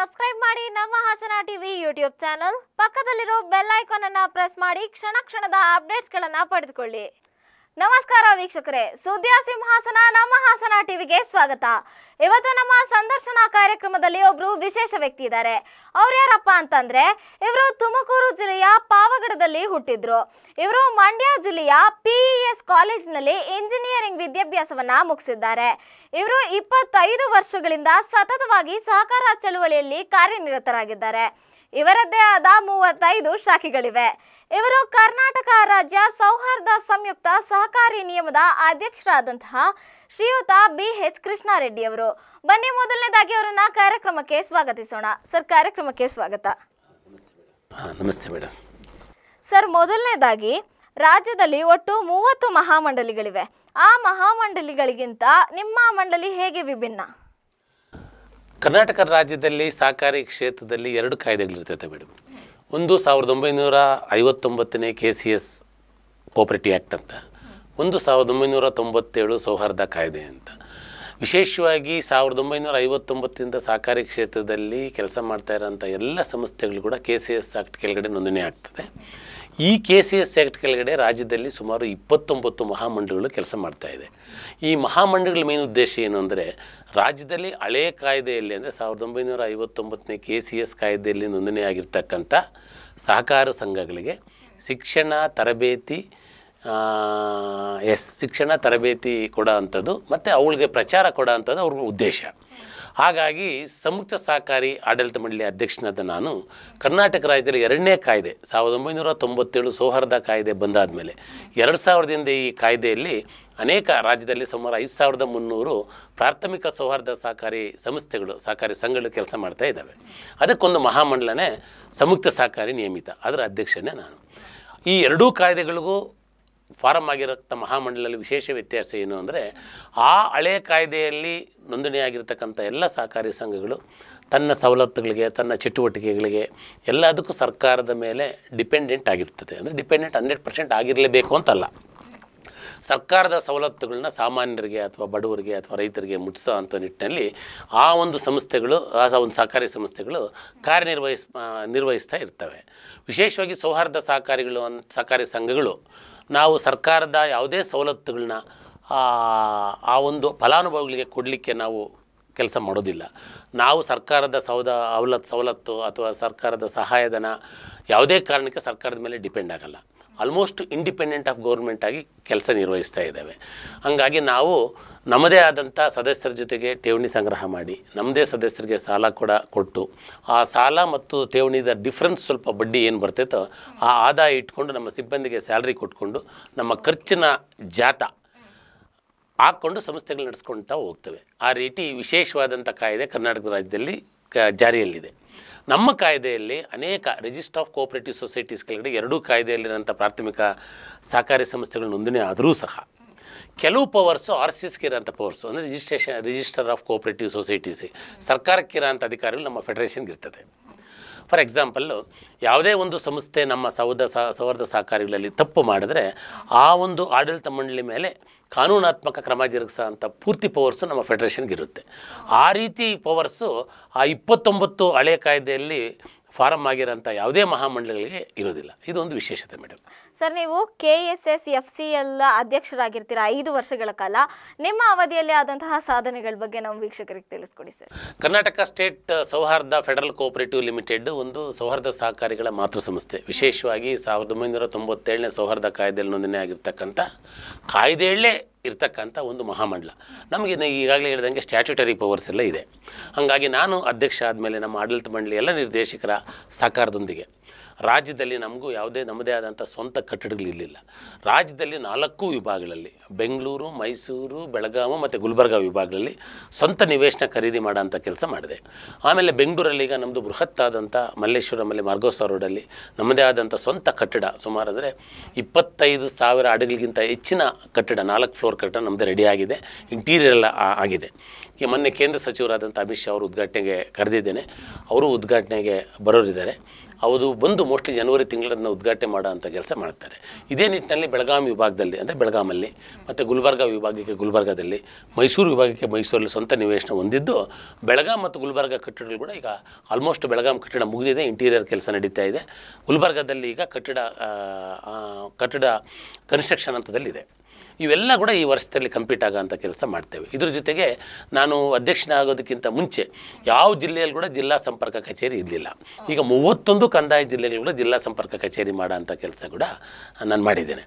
subscribe ಮಾಡಿ ನಮ್ಮ Hassan TV YouTube channel ಪಕ್ಕದಲ್ಲಿರೋ ಬೆಲ್ ಐಕಾನ್ ಅನ್ನ ಪ್ರೆಸ್ ಮಾಡಿ ಕ್ಷಣ ಕ್ಷಣದ ಅಪ್ಡೇಟ್ಸ್ಗಳನ್ನು ಪಡೆದುಕೊಳ್ಳಿ ನಮಸ್ಕಾರ ವೀಕ್ಷಕರೇ ಸುದ್ದಿಯ ಸಿಂಹಾಸನ ನಮ್ಮ ಹಾಸನ ಟಿವಿಗೆ ಸ್ವಾಗತ ಇವತ್ತು ನಮ್ಮ ಸಂದರ್ಶನ ಕಾರ್ಯಕ್ರಮದಲ್ಲಿ ಒಬ್ರು ವಿಶೇಷ ವ್ಯಕ್ತಿ ಇದ್ದಾರೆ ಅವ್ರು ಯಾರಪ್ಪ ಅಂತಂದ್ರೆ ಇವರು ತುಮಕೂರು ಜಿಲ್ಲೆಯ ಪಾವಗಡದಲ್ಲಿ ಹುಟ್ಟಿದ್ರು ಇವರು ಮಂಡ್ಯ ಜಿಲ್ಲೆಯ ಪಿಇಎಸ್ ಕಾಲೇಜಿನಲ್ಲಿ ಇಂಜಿನಿಯರಿಂಗ್ ವಿದ್ಯಾಭ್ಯಾಸವನ್ನ ಮುಗಿಸಿದ್ದಾರೆ ಇವರು ಇಪ್ಪತ್ತೈದು ವರ್ಷಗಳಿಂದ ಸತತವಾಗಿ ಸಹಕಾರ ಚಳುವಳಿಯಲ್ಲಿ ಕಾರ್ಯನಿರತರಾಗಿದ್ದಾರೆ ಇವರದ್ದೇ ಆದ ಮೂವತ್ತೈದು ಶಾಖೆಗಳಿವೆ ಇವರು ಕರ್ನಾಟಕ ರಾಜ್ಯ ಸೌಹಾರ್ದ ಸಂಯುಕ್ತ ಸಹಕಾರಿ ನಿಯಮದ ಅಧ್ಯಕ್ಷರಾದಂತಹ ಶ್ರೀಯುತ ಬಿ ಎಚ್ ಅವರು ಬನ್ನಿ ಮೊದಲನೇದಾಗಿ ಅವರನ್ನ ಕಾರ್ಯಕ್ರಮಕ್ಕೆ ಸ್ವಾಗತಿಸೋಣ ಸರ್ ಕಾರ್ಯಕ್ರಮಕ್ಕೆ ಸ್ವಾಗತ ನಮಸ್ತೆ ಮೇಡಮ್ ಸರ್ ಮೊದಲನೇದಾಗಿ ರಾಜ್ಯದಲ್ಲಿ ಒಟ್ಟು ಮೂವತ್ತು ಮಹಾಮಂಡಲಿಗಳಿವೆ ಆ ಮಹಾಮಂಡಲಿಗಳಿಗಿಂತ ನಿಮ್ಮ ಮಂಡಳಿ ಹೇಗೆ ವಿಭಿನ್ನ ಕರ್ನಾಟಕ ರಾಜ್ಯದಲ್ಲಿ ಸಹಕಾರಿ ಕ್ಷೇತ್ರದಲ್ಲಿ ಎರಡು ಕಾಯ್ದೆಗಳಿರ್ತೈತೆ ಮೇಡಮ್ ಒಂದು ಸಾವಿರದ ಒಂಬೈನೂರ ಐವತ್ತೊಂಬತ್ತನೇ K C S cooperative act ಅಂತ ಒಂದು ಸಾವಿರದ ಒಂಬೈನೂರ ತೊಂಬತ್ತೇಳು ಸೌಹಾರ್ದ ಕಾಯ್ದೆ ಅಂತ ವಿಶೇಷವಾಗಿ ಸಾವಿರದ ಒಂಬೈನೂರ ಐವತ್ತೊಂಬತ್ತರಿಂದ ಸಹಕಾರಿ ಕ್ಷೇತ್ರದಲ್ಲಿ ಕೆಲಸ ಮಾಡ್ತಾ ಇರೋಂಥ ಎಲ್ಲ ಸಂಸ್ಥೆಗಳು ಕೂಡ ಕೆ ಸಿ ಎಸ್ ಆ್ಯಕ್ಟ್ ಕೆಳಗಡೆ ನೋಂದಣಿ ಆಗ್ತದೆ ಈ ಕೆ ಸಿ ಎಸ್ ಆ್ಯಕ್ಟ್ ಕೆಳಗಡೆ ರಾಜ್ಯದಲ್ಲಿ ಸುಮಾರು ಇಪ್ಪತ್ತೊಂಬತ್ತು ಮಹಾಮಂಡಳಿಗಳು ಕೆಲಸ ಮಾಡ್ತಾ ಇದೆ ಈ ಮಹಾಮಂಡಳಿಗಳ ಮೇನ್ ಉದ್ದೇಶ ಏನು ಅಂದರೆ ರಾಜ್ಯದಲ್ಲಿ ಹಳೆಯ ಕಾಯ್ದೆಯಲ್ಲಿ ಅಂದರೆ ಸಾವಿರದ ಒಂಬೈನೂರ ಐವತ್ತೊಂಬತ್ತನೇ ಕೆ ಸಿ ಎಸ್ ಕಾಯ್ದೆಯಲ್ಲಿ ಆಗಿರ್ತಕ್ಕಂಥ ಸಹಕಾರ ಸಂಘಗಳಿಗೆ ಶಿಕ್ಷಣ ತರಬೇತಿ ಎಸ್ ಶಿಕ್ಷಣ ತರಬೇತಿ ಕೊಡೋ ಅಂಥದ್ದು ಮತ್ತು ಅವಳಿಗೆ ಪ್ರಚಾರ ಕೊಡೋ ಅಂಥದ್ದು ಅವ್ರ ಉದ್ದೇಶ ಹಾಗಾಗಿ ಸಂಯುಕ್ತ ಸಹಕಾರಿ ಆಡಳಿತ ಮಂಡಳಿ ಅಧ್ಯಕ್ಷನಾದ ನಾನು ಕರ್ನಾಟಕ ರಾಜ್ಯದಲ್ಲಿ ಎರಡನೇ ಕಾಯ್ದೆ ಸಾವಿರದ ಒಂಬೈನೂರ ತೊಂಬತ್ತೇಳು ಸೌಹಾರ್ದ ಕಾಯ್ದೆ ಬಂದಾದ ಮೇಲೆ ಎರಡು ಸಾವಿರದಿಂದ ಈ ಕಾಯ್ದೆಯಲ್ಲಿ ಅನೇಕ ರಾಜ್ಯದಲ್ಲಿ ಸುಮಾರು ಐದು ಸಾವಿರದ ಮುನ್ನೂರು ಪ್ರಾಥಮಿಕ ಸೌಹಾರ್ದ ಸಹಕಾರಿ ಸಂಸ್ಥೆಗಳು ಸಹಕಾರಿ ಸಂಘಗಳು ಕೆಲಸ ಮಾಡ್ತಾ ಇದ್ದಾವೆ ಅದಕ್ಕೊಂದು ಮಹಾಮಂಡಲನೇ ಸಂಯುಕ್ತ ಸಹಕಾರಿ ನಿಯಮಿತ ಅದರ ಅಧ್ಯಕ್ಷನೇ ನಾನು ಈ ಎರಡೂ ಕಾಯ್ದೆಗಳಿಗೂ ಫಾರಂ ಆಗಿರತಕ್ಕಂಥ ಮಹಾಮಂಡಲಲ್ಲಿ ವಿಶೇಷ ವ್ಯತ್ಯಾಸ ಏನು ಅಂದರೆ ಆ ಹಳೆ ಕಾಯ್ದೆಯಲ್ಲಿ ನೋಂದಣಿಯಾಗಿರ್ತಕ್ಕಂಥ ಎಲ್ಲ ಸಹಕಾರಿ ಸಂಘಗಳು ತನ್ನ ಸವಲತ್ತುಗಳಿಗೆ ತನ್ನ ಚಟುವಟಿಕೆಗಳಿಗೆ ಎಲ್ಲದಕ್ಕೂ ಸರ್ಕಾರದ ಮೇಲೆ ಡಿಪೆಂಡೆಂಟ್ ಆಗಿರ್ತದೆ ಅಂದರೆ ಡಿಪೆಂಡೆಂಟ್ ಹಂಡ್ರೆಡ್ ಪರ್ಸೆಂಟ್ ಆಗಿರಲೇಬೇಕು ಅಂತಲ್ಲ ಸರ್ಕಾರದ ಸವಲತ್ತುಗಳನ್ನ ಸಾಮಾನ್ಯರಿಗೆ ಅಥವಾ ಬಡವರಿಗೆ ಅಥವಾ ರೈತರಿಗೆ ಮುಟ್ಟಿಸೋ ಅಂಥ ನಿಟ್ಟಿನಲ್ಲಿ ಆ ಒಂದು ಸಂಸ್ಥೆಗಳು ಆ ಒಂದು ಸಹಕಾರಿ ಸಂಸ್ಥೆಗಳು ಕಾರ್ಯನಿರ್ವಹಿಸ್ ನಿರ್ವಹಿಸ್ತಾ ಇರ್ತವೆ ವಿಶೇಷವಾಗಿ ಸೌಹಾರ್ದ ಸಹಕಾರಿಗಳು ಸಹಕಾರಿ ಸಂಘಗಳು ನಾವು ಸರ್ಕಾರದ ಯಾವುದೇ ಸವಲತ್ತುಗಳನ್ನ ಆ ಒಂದು ಫಲಾನುಭವಿಗಳಿಗೆ ಕೊಡಲಿಕ್ಕೆ ನಾವು ಕೆಲಸ ಮಾಡೋದಿಲ್ಲ ನಾವು ಸರ್ಕಾರದ ಸೌದ ಅವಲತ್ತು ಸವಲತ್ತು ಅಥವಾ ಸರ್ಕಾರದ ಸಹಾಯಧನ ಯಾವುದೇ ಕಾರಣಕ್ಕೆ ಸರ್ಕಾರದ ಮೇಲೆ ಡಿಪೆಂಡ್ ಆಗಲ್ಲ ಆಲ್ಮೋಸ್ಟ್ ಇಂಡಿಪೆಂಡೆಂಟ್ ಆಫ್ ಗೌರ್ಮೆಂಟ್ ಆಗಿ ಕೆಲಸ ನಿರ್ವಹಿಸ್ತಾ ಇದ್ದಾವೆ ಹಾಗಾಗಿ ನಾವು ನಮ್ಮದೇ ಆದಂಥ ಸದಸ್ಯರ ಜೊತೆಗೆ ಠೇವಣಿ ಸಂಗ್ರಹ ಮಾಡಿ ನಮ್ಮದೇ ಸದಸ್ಯರಿಗೆ ಸಾಲ ಕೂಡ ಕೊಟ್ಟು ಆ ಸಾಲ ಮತ್ತು ಠೇವಣಿದ ಡಿಫ್ರೆನ್ಸ್ ಸ್ವಲ್ಪ ಬಡ್ಡಿ ಏನು ಬರ್ತೈತೋ ಆ ಆದಾಯ ಇಟ್ಕೊಂಡು ನಮ್ಮ ಸಿಬ್ಬಂದಿಗೆ ಸ್ಯಾಲ್ರಿ ಕೊಟ್ಕೊಂಡು ನಮ್ಮ ಖರ್ಚಿನ ಜಾತ ಹಾಕ್ಕೊಂಡು ಸಂಸ್ಥೆಗಳು ನಡೆಸ್ಕೊಳ್ತಾ ಹೋಗ್ತವೆ ಆ ರೀತಿ ವಿಶೇಷವಾದಂಥ ಕಾಯ್ದೆ ಕರ್ನಾಟಕ ರಾಜ್ಯದಲ್ಲಿ ಜಾರಿಯಲ್ಲಿದೆ ನಮ್ಮ ಕಾಯ್ದೆಯಲ್ಲಿ ಅನೇಕ ರಿಜಿಸ್ಟರ್ ಆಫ್ ಕೋಆಪರೇಟಿವ್ ಸೊಸೈಟೀಸ್ ಕೆಳಗಡೆ ಎರಡೂ ಕಾಯ್ದೆಯಲ್ಲಿರುವಂಥ ಪ್ರಾಥಮಿಕ ಸಹಕಾರಿ ಸಂಸ್ಥೆಗಳ ನೋಂದಣಿ ಆದರೂ ಸಹ ಕೆಲವು ಪವರ್ಸು ಆರ್ ಸಿ ಎಸ್ಗೆ ಇರೋಂಥ ಪವರ್ಸು ಅಂದರೆ registration register of cooperative societies ಸರ್ಕಾರಕ್ಕಿರೋಂಥ ಅಧಿಕಾರಿಗಳು ನಮ್ಮ ಫೆಡರೇಷನ್ಗೆ ಇರ್ತದೆ ಫಾರ್ ಎಕ್ಸಾಂಪಲ್ಲು ಯಾವುದೇ ಒಂದು ಸಂಸ್ಥೆ ನಮ್ಮ ಸೌಧ ಸೌಹಾರ್ದ ಸಹಕಾರಿಗಳಲ್ಲಿ ತಪ್ಪು ಮಾಡಿದ್ರೆ ಆ ಒಂದು ಆಡಳಿತ ಮಂಡಳಿ ಮೇಲೆ ಕಾನೂನಾತ್ಮಕ ಕ್ರಮ ಜರುಗಿಸೋಂಥ ಪೂರ್ತಿ ಪವರ್ಸು ನಮ್ಮ ಫೆಡರೇಷನ್ಗೆ ಇರುತ್ತೆ ಆ ರೀತಿ ಪವರ್ಸು ಆ ಇಪ್ಪತ್ತೊಂಬತ್ತು ಹಳೆಯ ಕಾಯ್ದೆಯಲ್ಲಿ ಫಾರಂ ಆಗಿರೋಂಥ ಯಾವುದೇ ಮಹಾಮಂಡಳಿಗಳಿಗೆ ಇರೋದಿಲ್ಲ ಇದೊಂದು ವಿಶೇಷತೆ ಮೇಡಮ್ ಸರ್ ನೀವು K S S F C L ಅಧ್ಯಕ್ಷರಾಗಿರ್ತೀರ ಐದು ವರ್ಷಗಳ ಕಾಲ ನಿಮ್ಮ ಅವಧಿಯಲ್ಲಿ ಆದಂತಹ ಸಾಧನೆಗಳ ಬಗ್ಗೆ ನಾವು ವೀಕ್ಷಕರಿಗೆ ತಿಳಿಸ್ಕೊಡಿ sir Karnataka state Souharda federal cooperative limited ಒಂದು ಸೌಹಾರ್ದ ಸಹಕಾರಿಗಳ ಮಾತೃ ಸಂಸ್ಥೆ ವಿಶೇಷವಾಗಿ ಸಾವಿರದ ಒಂಬೈನೂರ ತೊಂಬತ್ತೇಳನೇ ಸೌಹಾರ್ದ ಕಾಯ್ದೆಯಲ್ಲಿ ನೋಂದಣಿ ಆಗಿರ್ತಕ್ಕಂಥ ಕಾಯ್ದೆಯಲ್ಲೇ ಇರತಕ್ಕಂಥ ಒಂದು ಮಹಾಮಂಡಲ ನಮಗೆ ಈಗಾಗಲೇ ಹೇಳಿದಂಗೆ ಸ್ಟ್ಯಾಚ್ಯುಟರಿ ಪವರ್ಸ್ ಎಲ್ಲ ಇದೆ ಹಾಗಾಗಿ ನಾನು ಅಧ್ಯಕ್ಷ ಆದಮೇಲೆ ನಮ್ಮ ಆಡಳಿತ ಮಂಡಳಿ ಎಲ್ಲ ನಿರ್ದೇಶಕರ ಸಹಕಾರದೊಂದಿಗೆ ರಾಜ್ಯದಲ್ಲಿ ನಮಗೂ ಯಾವುದೇ ನಮ್ಮದೇ ಆದಂಥ ಸ್ವಂತ ಕಟ್ಟಡಗಳಿರಲಿಲ್ಲ ರಾಜ್ಯದಲ್ಲಿ ನಾಲ್ಕು ವಿಭಾಗಗಳಲ್ಲಿ ಬೆಂಗಳೂರು ಮೈಸೂರು ಬೆಳಗಾವಿ ಮತ್ತು ಗುಲ್ಬರ್ಗ ವಿಭಾಗಗಳಲ್ಲಿ ಸ್ವಂತ ನಿವೇಶನ ಖರೀದಿ ಮಾಡೋಂಥ ಕೆಲಸ ಮಾಡಿದೆ ಆಮೇಲೆ ಬೆಂಗಳೂರಲ್ಲಿ ಈಗ ನಮ್ಮದು ಬೃಹತ್ತಾದಂಥ ಮಲ್ಲೇಶ್ವರಮಲ್ಲಿ ಮಾರ್ಗೋತ್ಸವ ರೋಡಲ್ಲಿ ನಮ್ಮದೇ ಆದಂಥ ಸ್ವಂತ ಕಟ್ಟಡ ಸುಮಾರು ಅಂದರೆ ಇಪ್ಪತ್ತೈದು ಸಾವಿರ ಅಡುಗಳಿಗಿಂತ ಹೆಚ್ಚಿನ ಕಟ್ಟಡ ನಾಲ್ಕು ಫ್ಲೋರ್ ಕಟ್ಟಡ ನಮ್ಮದು ರೆಡಿಯಾಗಿದೆ ಇಂಟೀರಿಯರ್ ಎಲ್ಲ ಆಗಿದೆ ಈಗ ಮೊನ್ನೆ ಕೇಂದ್ರ ಸಚಿವರಾದಂಥ ಅಮಿತ್ ಶಾ ಅವರು ಉದ್ಘಾಟನೆಗೆ ಕರೆದಿದ್ದೇನೆ ಅವರು ಉದ್ಘಾಟನೆಗೆ ಬರೋರಿದ್ದಾರೆ ಅವರು ಬಂದು ಮೋಸ್ಟ್ಲಿ ಜನವರಿ ತಿಂಗಳನ್ನ ಉದ್ಘಾಟನೆ ಮಾಡೋ ಅಂಥ ಕೆಲಸ ಮಾಡ್ತಾರೆ ಇದೇ ನಿಟ್ಟಿನಲ್ಲಿ ಬೆಳಗಾವಿ ವಿಭಾಗದಲ್ಲಿ ಅಂದರೆ ಬೆಳಗಾಮಲ್ಲಿ ಮತ್ತು ಗುಲ್ಬರ್ಗ ವಿಭಾಗಕ್ಕೆ ಗುಲ್ಬರ್ಗದಲ್ಲಿ ಮೈಸೂರು ವಿಭಾಗಕ್ಕೆ ಮೈಸೂರಲ್ಲಿ ಸ್ವಂತ ನಿವೇಶನ ಹೊಂದಿದ್ದು ಬೆಳಗಾಂ ಮತ್ತು ಗುಲ್ಬರ್ಗ ಕಟ್ಟಡಗಳು ಕೂಡ ಈಗ ಆಲ್ಮೋಸ್ಟ್ ಬೆಳಗಾಂ ಕಟ್ಟಡ ಮುಗಿದಿದೆ ಇಂಟೀರಿಯರ್ ಕೆಲಸ ನಡೀತಾ ಇದೆ ಗುಲ್ಬರ್ಗದಲ್ಲಿ ಈಗ ಕಟ್ಟಡ ಕಟ್ಟಡ ಕನ್ಸ್ಟ್ರಕ್ಷನ್ ಹಂತದಲ್ಲಿದೆ ಇವೆಲ್ಲ ಕೂಡ ಈ ವರ್ಷದಲ್ಲಿ ಕಂಪ್ಲೀಟ್ ಆಗೋಂಥ ಕೆಲಸ ಮಾಡ್ತೇವೆ ಇದ್ರ ಜೊತೆಗೆ ನಾನು ಅಧ್ಯಕ್ಷನ ಆಗೋದಕ್ಕಿಂತ ಮುಂಚೆ ಯಾವ ಜಿಲ್ಲೆಯಲ್ಲಿ ಕೂಡ ಜಿಲ್ಲಾ ಸಂಪರ್ಕ ಕಚೇರಿ ಇರಲಿಲ್ಲ ಈಗ ಮೂವತ್ತೊಂದು ಕಂದಾಯ ಜಿಲ್ಲೆಗಳು ಕೂಡ ಜಿಲ್ಲಾ ಸಂಪರ್ಕ ಕಚೇರಿ ಮಾಡೋ ಅಂಥ ಕೆಲಸ ಕೂಡ ನಾನು ಮಾಡಿದ್ದೇನೆ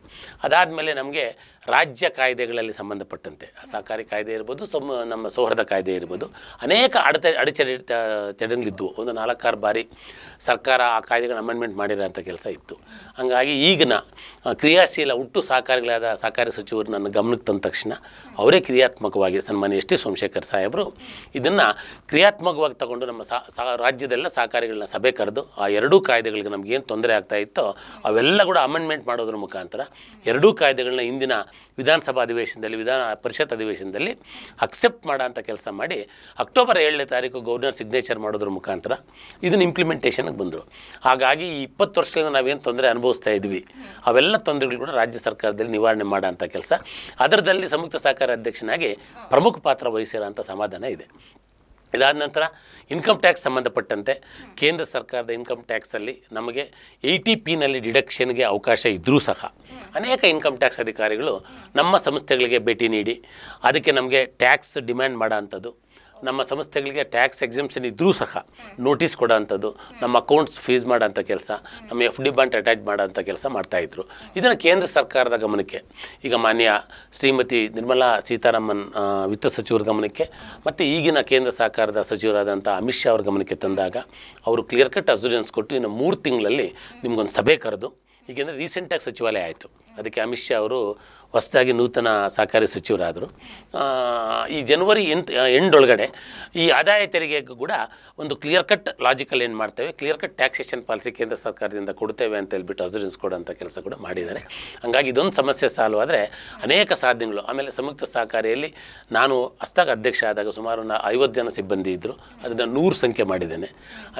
ಅದಾದಮೇಲೆ ನಮಗೆ ರಾಜ್ಯ ಕಾಯ್ದೆಗಳಲ್ಲಿ ಸಂಬಂಧಪಟ್ಟಂತೆ ಸಹಕಾರಿ ಕಾಯ್ದೆ ಇರ್ಬೋದು ಸೊಮ್ಮ ನಮ್ಮ ಸೌಹೃದ ಕಾಯ್ದೆ ಇರ್ಬೋದು ಅನೇಕ ಅಡತೆ ಅಡಚಣೆ ತಡೆಗಳಿದ್ದವು ಒಂದು ನಾಲ್ಕಾರು ಬಾರಿ ಸರ್ಕಾರ ಆ ಕಾಯ್ದೆಗಳ ಅಮೆಂಡ್ಮೆಂಟ್ ಮಾಡಿರೋಂಥ ಕೆಲಸ ಇತ್ತು ಹಾಗಾಗಿ ಈಗಿನ ಕ್ರಿಯಾಶೀಲ ಹುಟ್ಟು ಸಹಕಾರಿಗಳಾದ ಸಹಕಾರಿ ಸಚಿವರು ನನ್ನ ಗಮನಕ್ಕೆ ತಂದ ತಕ್ಷಣ ಅವರೇ ಕ್ರಿಯಾತ್ಮಕವಾಗಿ ಸನ್ಮಾನ್ಯ ಎಸ್ ಟಿ ಸೋಮಶೇಖರ್ ಸಾಹೇಬರು ಇದನ್ನು ಕ್ರಿಯಾತ್ಮಕವಾಗಿ ತಗೊಂಡು ನಮ್ಮ ಸಹ ರಾಜ್ಯದೆಲ್ಲ ಸಹಕಾರಿಗಳನ್ನ ಸಭೆ ಕರೆದು ಆ ಎರಡೂ ಕಾಯ್ದೆಗಳಿಗೆ ನಮಗೇನು ತೊಂದರೆ ಆಗ್ತಾ ಇತ್ತೋ ಅವೆಲ್ಲ ಕೂಡ ಅಮೆಂಡ್ಮೆಂಟ್ ಮಾಡೋದ್ರ ಮುಖಾಂತರ ಎರಡೂ ಕಾಯ್ದೆಗಳನ್ನ ಇಂದಿನ ವಿಧಾನಸಭಾ ಅಧಿವೇಶನದಲ್ಲಿ ವಿಧಾನ ಪರಿಷತ್ ಅಧಿವೇಶನದಲ್ಲಿ ಅಕ್ಸೆಪ್ಟ್ ಮಾಡೋಂಥ ಕೆಲಸ ಮಾಡಿ ಅಕ್ಟೋಬರ್ ಏಳನೇ ತಾರೀಕು ಗೌರ್ನರ್ ಸಿಗ್ನೇಚರ್ ಮಾಡೋದ್ರ ಮುಖಾಂತರ ಇದನ್ನು ಇಂಪ್ಲಿಮೆಂಟೇಷನ್ಗೆ ಬಂದರು ಹಾಗಾಗಿ ಈ ಇಪ್ಪತ್ತು ವರ್ಷಗಳಿಂದ ನಾವೇನು ತೊಂದರೆ ಅನುಭವಿಸ್ತಾ ಇದ್ವಿ ಅವೆಲ್ಲ ತೊಂದರೆಗಳು ಕೂಡ ರಾಜ್ಯ ಸರ್ಕಾರದಲ್ಲಿ ನಿವಾರಣೆ ಮಾಡೋಂಥ ಕೆಲಸ ಅದರದಲ್ಲಿ ಸಂಯುಕ್ತ ಸಹಕಾರ ಅಧ್ಯಕ್ಷನಾಗಿ ಪ್ರಮುಖ ಪಾತ್ರ ಅಂಥ ಸಮಾಧಾನ ಇದೆ ಇದಾದ ನಂತರ ಇನ್ಕಮ್ ಟ್ಯಾಕ್ಸ್ ಸಂಬಂಧಪಟ್ಟಂತೆ ಕೇಂದ್ರ ಸರ್ಕಾರದ ಇನ್ಕಮ್ ಟ್ಯಾಕ್ಸಲ್ಲಿ ನಮಗೆ ಟಿ ಪಿನಲ್ಲಿ ಡಿಡಕ್ಷನ್ಗೆ ಅವಕಾಶ ಇದ್ದರೂ ಸಹ ಅನೇಕ ಇನ್ಕಮ್ ಟ್ಯಾಕ್ಸ್ ಅಧಿಕಾರಿಗಳು ನಮ್ಮ ಸಂಸ್ಥೆಗಳಿಗೆ ಭೇಟಿ ನೀಡಿ ಅದಕ್ಕೆ ನಮಗೆ ಟ್ಯಾಕ್ಸ್ ಡಿಮ್ಯಾಂಡ್ ಮಾಡೋ ಅಂಥದ್ದು ನಮ್ಮ ಸಂಸ್ಥೆಗಳಿಗೆ ಟ್ಯಾಕ್ಸ್ ಎಕ್ಸಿಮ್ಷನ್ ಇದ್ದರೂ ಸಹ ನೋಟಿಸ್ ಅಂಥದ್ದು ನಮ್ಮ ಅಕೌಂಟ್ಸ್ ಫೀಸ್ ಮಾಡೋಂಥ ಕೆಲಸ ನಮ್ಮ ಎಫ್ ಡಿ ಬಾಂಡ್ ಅಟ್ಯಾಚ್ ಮಾಡೋಂಥ ಕೆಲಸ ಮಾಡ್ತಾಯಿದ್ರು ಇದನ್ನು ಕೇಂದ್ರ ಸರ್ಕಾರದ ಗಮನಕ್ಕೆ ಈಗ ಮಾನ್ಯ ಶ್ರೀಮತಿ ನಿರ್ಮಲಾ ಸೀತಾರಾಮನ್ ವಿತ್ತ ಸಚಿವರ ಗಮನಕ್ಕೆ ಮತ್ತು ಈಗಿನ ಕೇಂದ್ರ ಸರ್ಕಾರದ ಸಚಿವರಾದಂಥ ಅಮಿತ್ ಶಾ ಅವ್ರ ಗಮನಕ್ಕೆ ತಂದಾಗ ಅವರು ಕ್ಲಿಯರ್ ಕಟ್ ಅಸೂರೆನ್ಸ್ ಕೊಟ್ಟು ಇನ್ನು ಮೂರು ತಿಂಗಳಲ್ಲಿ ನಿಮಗೊಂದು ಸಭೆ ಕರೆದು ಈಗೆಂದರೆ ರೀಸೆಂಟಾಗಿ ಸಚಿವಾಲಯ ಆಯಿತು ಅದಕ್ಕೆ ಅಮಿತ್ ಶಾ ಅವರು ಹೊಸದಾಗಿ ನೂತನ ಸಹಕಾರಿ ಸಚಿವರಾದರು ಈ ಜನವರಿ ಎಂತ್ ಎಂಡೊಳಗಡೆ ಈ ಆದಾಯ ತೆರಿಗೆಗೂ ಕೂಡ ಒಂದು ಕ್ಲಿಯರ್ ಕಟ್ ಲಾಜಿಕಲ್ ಏನು ಮಾಡ್ತೇವೆ ಕ್ಲಿಯರ್ ಕಟ್ ಟ್ಯಾಕ್ಸೇಷನ್ ಪಾಲಿಸಿ ಕೇಂದ್ರ ಸರ್ಕಾರದಿಂದ ಕೊಡ್ತೇವೆ ಅಂತ ಹೇಳ್ಬಿಟ್ಟು ಅಸುರೆನ್ಸ್ ಕೊಡೋಂಥ ಕೆಲಸ ಕೂಡ ಮಾಡಿದ್ದಾರೆ ಹಾಗಾಗಿ ಇದೊಂದು ಸಮಸ್ಯೆ ಸಾಲು ಆದರೆ ಅನೇಕ ಸಾಧನೆಗಳು ಆಮೇಲೆ ಸಂಯುಕ್ತ ಸಹಕಾರಿಯಲ್ಲಿ ನಾನು ಅಷ್ಟಾಗ ಅಧ್ಯಕ್ಷ ಆದಾಗ ಸುಮಾರು ನಾ ಐವತ್ತು ಜನ ಸಿಬ್ಬಂದಿ ಇದ್ದರು ಅದನ್ನು ನೂರು ಸಂಖ್ಯೆ ಮಾಡಿದ್ದೇನೆ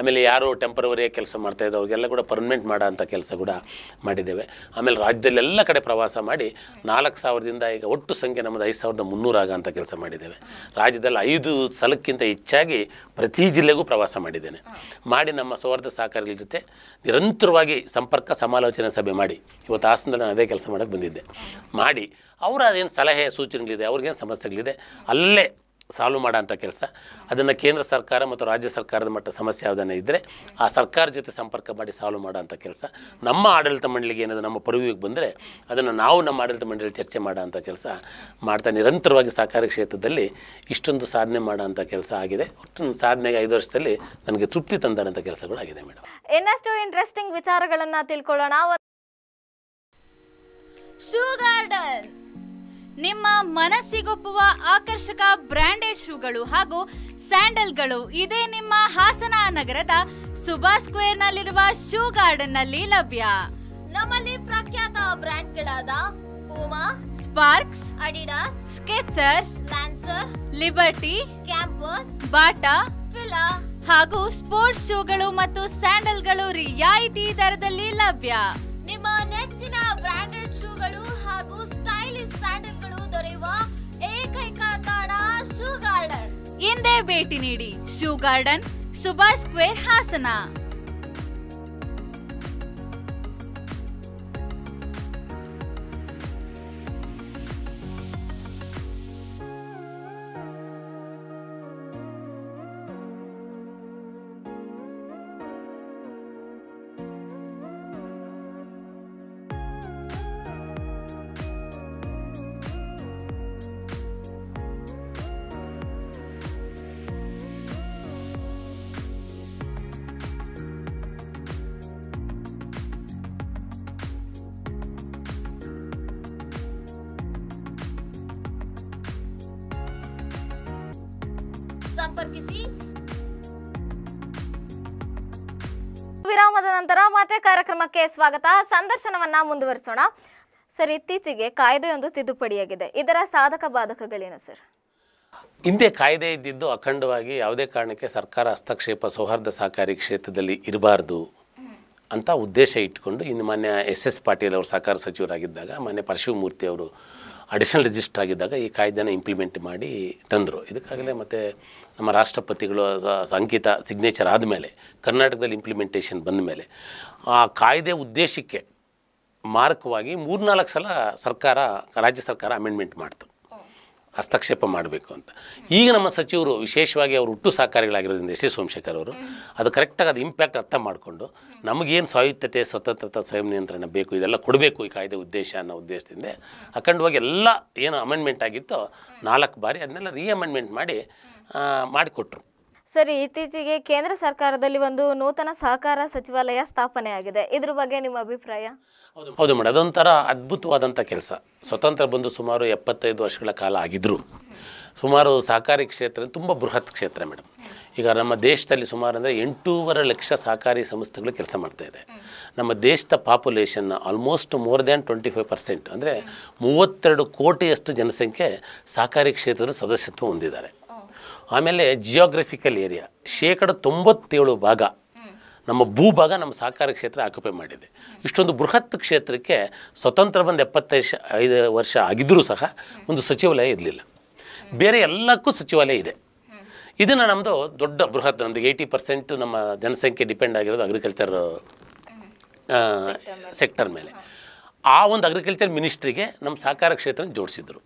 ಆಮೇಲೆ ಯಾರು ಟೆಂಪ್ರವರಿಯಾಗಿ ಕೆಲಸ ಮಾಡ್ತಾಯಿದ್ದೋ ಅವರಿಗೆಲ್ಲ ಕೂಡ ಪರ್ಮನೆಂಟ್ ಮಾಡೋ ಅಂಥ ಕೆಲಸ ಕೂಡ ಮಾಡಿದ್ದೇವೆ ಆಮೇಲೆ ರಾಜ್ಯದಲ್ಲೆಲ್ಲ ಕಡೆ ಪ್ರವಾಸ ಮಾಡಿ ನಾಲ್ಕು ನಾಲ್ಕು ಸಾವಿರದಿಂದ ಈಗ ಒಟ್ಟು ಸಂಖ್ಯೆ ನಮ್ಮದು ಐದು ಸಾವಿರದ ಮುನ್ನೂರಾಗ ಅಂತ ಕೆಲಸ ಮಾಡಿದ್ದೇವೆ ರಾಜ್ಯದಲ್ಲಿ ಐದು ಸಲಕ್ಕಿಂತ ಹೆಚ್ಚಾಗಿ ಪ್ರತಿ ಜಿಲ್ಲೆಗೂ ಪ್ರವಾಸ ಮಾಡಿದ್ದೇನೆ ಮಾಡಿ ನಮ್ಮ ಸೌಹಾರ್ದ ಸಹಕಾರಿಗಳ ಜೊತೆ ನಿರಂತರವಾಗಿ ಸಂಪರ್ಕ ಸಮಾಲೋಚನೆ ಸಭೆ ಮಾಡಿ ಇವತ್ತು ಹಾಸನದಲ್ಲಿ ನಾನು ಅದೇ ಕೆಲಸ ಮಾಡೋಕ್ಕೆ ಬಂದಿದ್ದೆ ಮಾಡಿ ಅವರ ಅದೇನು ಸಲಹೆ ಸೂಚನೆಗಳಿದೆ ಅವ್ರಿಗೇನು ಸಮಸ್ಯೆಗಳಿದೆ ಅಲ್ಲೇ ಸಾಲ್ವ್ ಮಾಡೋಂಥ ಕೆಲಸ ಅದನ್ನು ಕೇಂದ್ರ ಸರ್ಕಾರ ಮತ್ತು ರಾಜ್ಯ ಸರ್ಕಾರದ ಮಟ್ಟ ಸಮಸ್ಯೆ ಯಾವುದನ್ನ ಇದ್ದರೆ ಆ ಸರ್ಕಾರ ಜೊತೆ ಸಂಪರ್ಕ ಮಾಡಿ ಸಾಲ್ವ್ ಅಂಥ ಕೆಲಸ ನಮ್ಮ ಆಡಳಿತ ಮಂಡಳಿಗೆ ಏನಾದರೂ ನಮ್ಮ ಪರಿವಿಗೆ ಬಂದರೆ ಅದನ್ನು ನಾವು ನಮ್ಮ ಆಡಳಿತ ಮಂಡಳಿ ಚರ್ಚೆ ಮಾಡೋ ಅಂಥ ಕೆಲಸ ಮಾಡ್ತಾ ನಿರಂತರವಾಗಿ ಸಹಕಾರಿ ಕ್ಷೇತ್ರದಲ್ಲಿ ಇಷ್ಟೊಂದು ಸಾಧನೆ ಮಾಡೋ ಅಂಥ ಕೆಲಸ ಆಗಿದೆ ಒಟ್ಟು ಸಾಧನೆಗೆ ಐದು ವರ್ಷದಲ್ಲಿ ನನಗೆ ತೃಪ್ತಿ ತಂದಂಥ ಕೆಲಸಗಳಾಗಿದೆ ಮೇಡಮ್ ಇನ್ನಷ್ಟು ಇಂಟ್ರೆಸ್ಟಿಂಗ್ ವಿಚಾರಗಳನ್ನು ತಿಳ್ಕೊಳ್ಳೋಣ ಶೂ ನಿಮ್ಮ ಮನಸ್ಸಿಗೊಪ್ಪುವ ಆಕರ್ಷಕ ಬ್ರಾಂಡೆಡ್ ಶೂಗಳು ಹಾಗೂ ಸ್ಯಾಂಡಲ್ಗಳು ಇದೇ ನಿಮ್ಮ ಹಾಸನ ನಗರದ ಸುಭಾಷ್ ಸ್ಕ್ವೇರ್ ನಲ್ಲಿರುವ ಶೂ ಗಾರ್ಡನ್ ನಲ್ಲಿ ಲಭ್ಯ ನಮ್ಮಲ್ಲಿ ಪ್ರಖ್ಯಾತ ಬ್ರ್ಯಾಂಡ್ಗಳಾದ Puma Sparx Adidas Skechers Lancer Liberty Campus Bata Fila ಹಾಗೂ ಸ್ಪೋರ್ಟ್ಸ್ ಶೂಗಳು ಮತ್ತು ಸ್ಯಾಂಡಲ್ಗಳು ರಿಯಾಯಿತಿ ದರದಲ್ಲಿ ಲಭ್ಯ ನಿಮ್ಮ ನೆಚ್ಚಿನ ಬ್ರಾಂಡೆಡ್ ಶೂಗಳು ಹಾಗೂ ಸ್ಟೈಲಿಶ್ ಸ್ಯಾಂಡಲ್ ಇಂದೇ ಭೇಟಿ ನೀಡಿ shoe garden Subhash square Hassan ಸಂಪರ್ಕಿಸಿ ವಿರಾಮದ ನಂತರ ಮತ್ತೆ ಕಾರ್ಯಕ್ರಮಕ್ಕೆ ಸ್ವಾಗತ ಸಂದರ್ಶನವನ್ನ ಮುಂದುವರಿಸೋಣ ಸರ್ ಇತ್ತೀಚೆಗೆ ಕಾಯ್ದೆಯೊಂದು ತಿದ್ದುಪಡಿಯಾಗಿದೆ ಇದರ ಸಾಧಕ ಬಾಧಕಗಳೇನು ಸರ್ ಹಿಂದೆ ಕಾಯ್ದೆ ಇದ್ದಿದ್ದು ಅಖಂಡವಾಗಿ ಯಾವುದೇ ಕಾರಣಕ್ಕೆ ಸರ್ಕಾರ ಹಸ್ತಕ್ಷೇಪ ಸೌಹಾರ್ದ ಸಹಕಾರಿ ಕ್ಷೇತ್ರದಲ್ಲಿ ಇರಬಾರ್ದು ಅಂತ ಉದ್ದೇಶ ಇಟ್ಕೊಂಡು ಇನ್ನು ಮಾನ್ಯ ಎಸ್ ಎಸ್ ಪಾಟೀಲ್ ಅವರು ಸಹಕಾರ ಸಚಿವರಾಗಿದ್ದಾಗ ಮಾನ್ಯ ಪರಶಿವಮೂರ್ತಿ ಅವರು ಅಡಿಷನಲ್ ರಿಜಿಸ್ಟರ್ ಆಗಿದ್ದಾಗ ಈ ಕಾಯ್ದೆನ ಇಂಪ್ಲಿಮೆಂಟ್ ಮಾಡಿ ತಂದರು ಇದಕ್ಕಾಗಲೇ ಮತ್ತು ನಮ್ಮ ರಾಷ್ಟ್ರಪತಿಗಳು ಸಂಕಿತ ಸಿಗ್ನೇಚರ್ ಆದಮೇಲೆ ಕರ್ನಾಟಕದಲ್ಲಿ ಇಂಪ್ಲಿಮೆಂಟೇಷನ್ ಬಂದ ಮೇಲೆ ಆ ಕಾಯ್ದೆ ಉದ್ದೇಶಕ್ಕೆ ಮಾರಕವಾಗಿ ಮೂರ್ನಾಲ್ಕು ಸಲ ಸರ್ಕಾರ ರಾಜ್ಯ ಸರ್ಕಾರ ಅಮೆಂಡ್ಮೆಂಟ್ ಮಾಡ್ತು ಹಸ್ತಕ್ಷೇಪ ಮಾಡಬೇಕು ಅಂತ ಈಗ ನಮ್ಮ ಸಚಿವರು ವಿಶೇಷವಾಗಿ ಅವರು ಹುಟ್ಟು ಸಹಕಾರಿಗಳಾಗಿರೋದ್ರಿಂದ ಎಸ್ ಟಿ ಸೋಮಶೇಖರ್ ಅವರು ಅದು ಕರೆಕ್ಟಾಗಿ ಅದು ಇಂಪ್ಯಾಕ್ಟ್ ಅರ್ಥ ಮಾಡಿಕೊಂಡು ನಮಗೇನು ಸ್ವಾಯತ್ತತೆ ಸ್ವತಂತ್ರತೆ ಸ್ವಯಂ ನಿಯಂತ್ರಣ ಬೇಕು ಇದೆಲ್ಲ ಕೊಡಬೇಕು ಈ ಕಾಯ್ದೆ ಉದ್ದೇಶ ಅನ್ನೋ ಉದ್ದೇಶದಿಂದ ಅಖಂಡವಾಗಿ ಎಲ್ಲ ಏನು ಅಮೆಂಡ್ಮೆಂಟ್ ಆಗಿತ್ತೋ ನಾಲ್ಕು ಬಾರಿ ಅದನ್ನೆಲ್ಲ ರೀಅಮೆಂಡ್ಮೆಂಟ್ ಮಾಡಿ ಮಾಡಿಕೊಟ್ರು ಸರಿ ಇತ್ತೀಚೆಗೆ ಕೇಂದ್ರ ಸರ್ಕಾರದಲ್ಲಿ ಒಂದು ನೂತನ ಸಹಕಾರ ಸಚಿವಾಲಯ ಸ್ಥಾಪನೆ ಆಗಿದೆ ಇದ್ರ ಬಗ್ಗೆ ನಿಮ್ಮ ಅಭಿಪ್ರಾಯ ಹೌದು ಮೇಡಮ್ ಅದೊಂಥರ ಅದ್ಭುತವಾದಂಥ ಕೆಲಸ ಸ್ವತಂತ್ರ ಬಂದು ಸುಮಾರು ಎಪ್ಪತ್ತೈದು ವರ್ಷಗಳ ಕಾಲ ಆಗಿದ್ರು ಸುಮಾರು ಸಹಕಾರಿ ಕ್ಷೇತ್ರ ತುಂಬ ಬೃಹತ್ ಕ್ಷೇತ್ರ ಮೇಡಮ್ ಈಗ ನಮ್ಮ ದೇಶದಲ್ಲಿ ಸುಮಾರು ಅಂದರೆ ಎಂಟೂವರೆ ಲಕ್ಷ ಸಹಕಾರಿ ಸಂಸ್ಥೆಗಳು ಕೆಲಸ ಮಾಡ್ತಾ ಇದೆ ನಮ್ಮ ದೇಶದ population almost more than twenty five percent ಅಂದರೆ ಮೂವತ್ತೆರಡು ಕೋಟಿಯಷ್ಟು ಜನಸಂಖ್ಯೆ ಸಹಕಾರಿ ಕ್ಷೇತ್ರದ ಸದಸ್ಯತ್ವ ಹೊಂದಿದ್ದಾರೆ ಆಮೇಲೆ ಜಿಯೋಗ್ರಫಿಕಲ್ ಏರಿಯಾ ಶೇಕಡ ತೊಂಬತ್ತೇಳು ಭಾಗ ನಮ್ಮ ಭೂಭಾಗ ನಮ್ಮ ಸಹಕಾರ ಕ್ಷೇತ್ರ ಆಕ್ಯುಪೈ ಮಾಡಿದೆ ಇಷ್ಟೊಂದು ಬೃಹತ್ ಕ್ಷೇತ್ರಕ್ಕೆ ಸ್ವತಂತ್ರ ಬಂದು ಎಪ್ಪತ್ತೈದು ಐದು ವರ್ಷ ಆಗಿದ್ದರೂ ಸಹ ಒಂದು ಸಚಿವಾಲಯ ಇರಲಿಲ್ಲ ಬೇರೆ ಎಲ್ಲಕ್ಕೂ ಸಚಿವಾಲಯ ಇದೆ ಇದನ್ನು ನಮ್ಮದು ದೊಡ್ಡ ಬೃಹತ್ ನಮ್ಮದು ಏಯ್ಟಿ ಪರ್ಸೆಂಟ್ ನಮ್ಮ ಜನಸಂಖ್ಯೆ ಡಿಪೆಂಡ್ ಆಗಿರೋದು ಅಗ್ರಿಕಲ್ಚರ್ ಸೆಕ್ಟರ್ ಮೇಲೆ ಆ ಒಂದು ಅಗ್ರಿಕಲ್ಚರ್ ಮಿನಿಸ್ಟ್ರಿಗೆ ನಮ್ಮ ಸಹಕಾರ ಕ್ಷೇತ್ರ ಜೋಡಿಸಿದ್ರು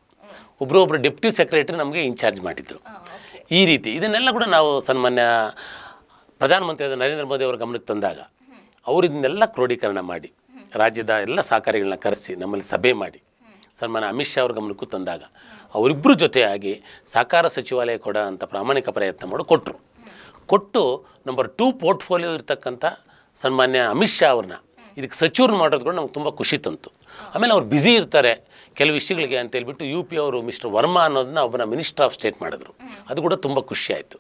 ಒಬ್ಬರು ಡೆಪ್ಯೂಟಿ ಸೆಕ್ರೆಟರಿ ನಮಗೆ ಇನ್ಚಾರ್ಜ್ ಮಾಡಿದ್ರು ಈ ರೀತಿ ಇದನ್ನೆಲ್ಲ ಕೂಡ ನಾವು ಸನ್ಮಾನ್ಯ ಪ್ರಧಾನಮಂತ್ರಿಯಾದ ನರೇಂದ್ರ ಮೋದಿ ಅವರ ಗಮನಕ್ಕೆ ತಂದಾಗ ಅವರು ಇದನ್ನೆಲ್ಲ ಕ್ರೋಢೀಕರಣ ಮಾಡಿ ರಾಜ್ಯದ ಎಲ್ಲ ಸಹಕಾರಿಗಳನ್ನ ಕರೆಸಿ ನಮ್ಮಲ್ಲಿ ಸಭೆ ಮಾಡಿ ಸನ್ಮಾನ್ಯ ಅಮಿತ್ ಶಾ ಅವ್ರ ಗಮನಕ್ಕೂ ತಂದಾಗ ಅವರಿಬ್ಬರು ಜೊತೆಯಾಗಿ ಸಹಕಾರ ಸಚಿವಾಲಯ ಕೊಡೋ ಅಂತ ಪ್ರಾಮಾಣಿಕ ಪ್ರಯತ್ನ ಮಾಡಿ ಕೊಟ್ಟರು ಕೊಟ್ಟು ನಂಬರ್ ಟೂ ಪೋರ್ಟ್ಫೋಲಿಯೋ ಇರ್ತಕ್ಕಂಥ ಸನ್ಮಾನ್ಯ ಅಮಿತ್ ಶಾ ಅವ್ರನ್ನ ಇದಕ್ಕೆ ಸಚಿವರು ಮಾಡೋದು ಕೂಡ ನಮ್ಗೆ ತುಂಬ ಖುಷಿ ತಂತು ಆಮೇಲೆ ಅವ್ರು ಬ್ಯುಸಿ ಇರ್ತಾರೆ ಕೆಲವು ವಿಷಯಗಳಿಗೆ ಅಂತ ಹೇಳ್ಬಿಟ್ಟು ಯು ಪಿ ಅವರು ಮಿಸ್ಟರ್ ವರ್ಮಾ ಅನ್ನೋದನ್ನ ಒಬ್ಬನ ಮಿನಿಸ್ಟರ್ ಆಫ್ ಸ್ಟೇಟ್ ಮಾಡಿದ್ರು ಅದು ಕೂಡ ತುಂಬ ಖುಷಿ ಆಯಿತು